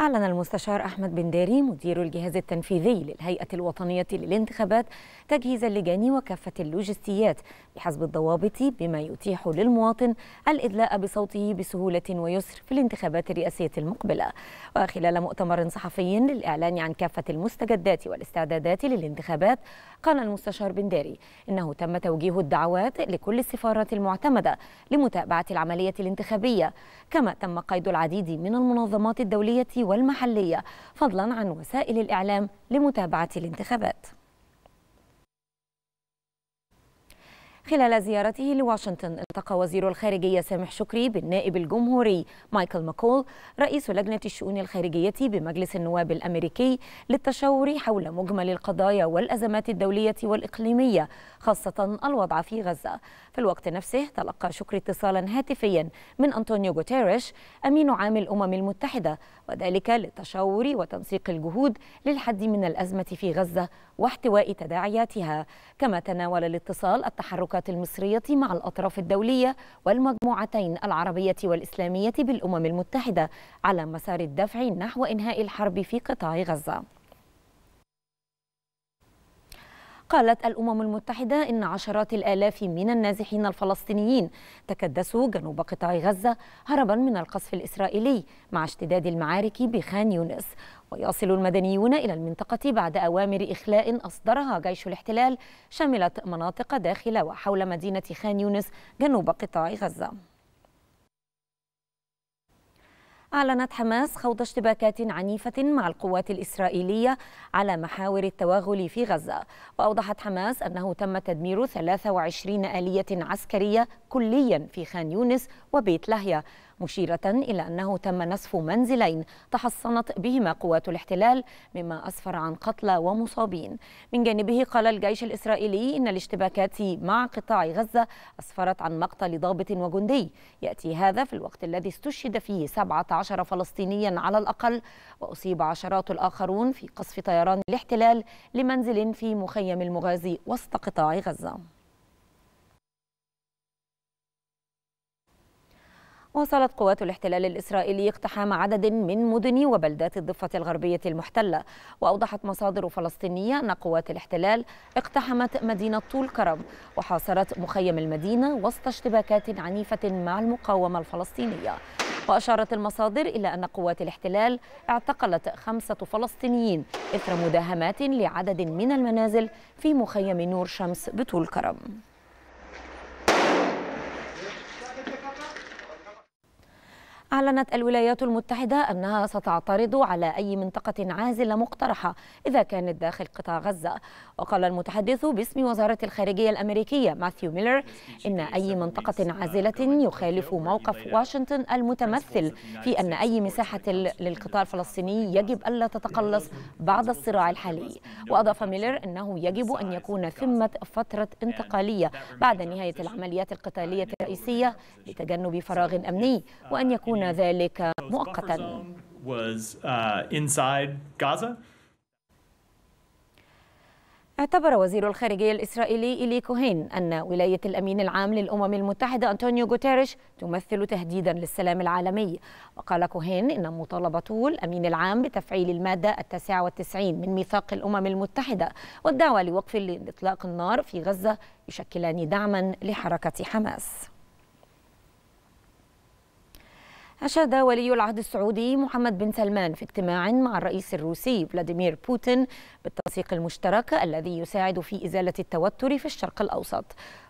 أعلن المستشار أحمد بن داري مدير الجهاز التنفيذي للهيئة الوطنية للانتخابات تجهيز اللجان وكافة اللوجستيات بحسب الضوابط بما يتيح للمواطن الإدلاء بصوته بسهولة ويسر في الانتخابات الرئاسية المقبلة وخلال مؤتمر صحفي للإعلان عن كافة المستجدات والاستعدادات للانتخابات قال المستشار بن داري إنه تم توجيه الدعوات لكل السفارات المعتمدة لمتابعة العملية الانتخابية كما تم قيد العديد من المنظمات الدولية والمحلية فضلا عن وسائل الإعلام لمتابعة الانتخابات خلال زيارته لواشنطن التقى وزير الخارجية سامح شكري بالنائب الجمهوري مايكل ماكول رئيس لجنة الشؤون الخارجية بمجلس النواب الأمريكي للتشاور حول مجمل القضايا والأزمات الدولية والإقليمية خاصة الوضع في غزة في الوقت نفسه تلقى شكري اتصالا هاتفيا من أنطونيو غوتيريش أمين عام الأمم المتحدة وذلك للتشاور وتنسيق الجهود للحد من الأزمة في غزة واحتواء تداعياتها كما تناول الاتصال التحركات المصرية مع الأطراف الدولية والمجموعتين العربية والإسلامية بالأمم المتحدة على مسار الدفع نحو إنهاء الحرب في قطاع غزة قالت الأمم المتحدة إن عشرات الآلاف من النازحين الفلسطينيين تكدسوا جنوب قطاع غزة هربا من القصف الإسرائيلي مع اشتداد المعارك بخان يونس ويصل المدنيون إلى المنطقة بعد أوامر إخلاء أصدرها جيش الاحتلال شملت مناطق داخل وحول مدينة خان يونس جنوب قطاع غزة أعلنت حماس خوض اشتباكات عنيفة مع القوات الإسرائيلية على محاور التوغل في غزة وأوضحت حماس أنه تم تدمير 23 آلية عسكرية كليا في خان يونس وبيت لهيا مشيرة إلى أنه تم نسف منزلين تحصنت بهما قوات الاحتلال مما أسفر عن قتلى ومصابين من جانبه قال الجيش الإسرائيلي إن الاشتباكات مع قطاع غزة أسفرت عن مقتل ضابط وجندي يأتي هذا في الوقت الذي استشهد فيه 17 فلسطينيا على الأقل وأصيب عشرات الآخرون في قصف طيران الاحتلال لمنزل في مخيم المغازي وسط قطاع غزة واصلت قوات الاحتلال الإسرائيلي اقتحام عدد من مدن وبلدات الضفة الغربية المحتلة وأوضحت مصادر فلسطينية أن قوات الاحتلال اقتحمت مدينة طول كرم وحاصرت مخيم المدينة وسط اشتباكات عنيفة مع المقاومة الفلسطينية وأشارت المصادر إلى أن قوات الاحتلال اعتقلت خمسة فلسطينيين إثر مداهمات لعدد من المنازل في مخيم نور شمس بطول كرم أعلنت الولايات المتحدة أنها ستعترض على أي منطقة عازلة مقترحة إذا كانت داخل قطاع غزة وقال المتحدث باسم وزارة الخارجية الأمريكية ماثيو ميلر إن أي منطقة عازلة يخالف موقف واشنطن المتمثل في أن أي مساحة للقطاع الفلسطيني يجب ألا تتقلص بعد الصراع الحالي وأضاف ميلر أنه يجب أن يكون ثمة فترة انتقالية بعد نهاية العمليات القتالية الرئيسية لتجنب فراغ أمني وأن يكون ذلك مؤقتا uh, اعتبر وزير الخارجية الإسرائيلي إلي كوهين أن ولاية الأمين العام للأمم المتحدة أنطونيو غوتيريش تمثل تهديدا للسلام العالمي وقال كوهين إن مطالبته الأمين العام بتفعيل المادة التاسعة والتسعين من ميثاق الأمم المتحدة والدعوة لوقف إطلاق النار في غزة يشكلان دعما لحركة حماس أشاد ولي العهد السعودي محمد بن سلمان في اجتماع مع الرئيس الروسي فلاديمير بوتين بالتنسيق المشترك الذي يساعد في إزالة التوتر في الشرق الأوسط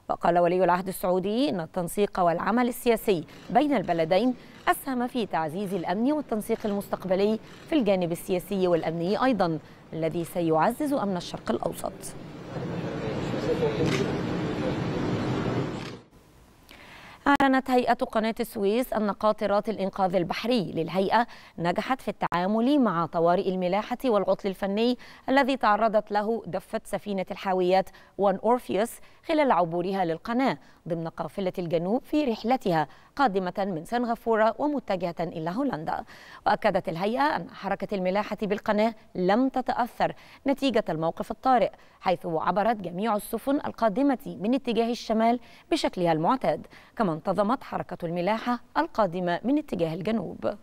وقال ولي العهد السعودي أن التنسيق والعمل السياسي بين البلدين أسهم في تعزيز الأمن والتنسيق المستقبلي في الجانب السياسي والأمني أيضا الذي سيعزز أمن الشرق الأوسط أعلنت هيئة قناة السويس أن قاطرات الإنقاذ البحري للهيئة نجحت في التعامل مع طوارئ الملاحة والعطل الفني الذي تعرضت له دفة سفينة الحاويات وان أورفيوس خلال عبورها للقناة ضمن قافلة الجنوب في رحلتها قادمة من سنغافورة ومتجهة إلى هولندا وأكدت الهيئة أن حركة الملاحة بالقناة لم تتأثر نتيجة الموقف الطارئ حيث عبرت جميع السفن القادمة من اتجاه الشمال بشكلها المعتاد كما انتظمت حركة الملاحة القادمة من اتجاه الجنوب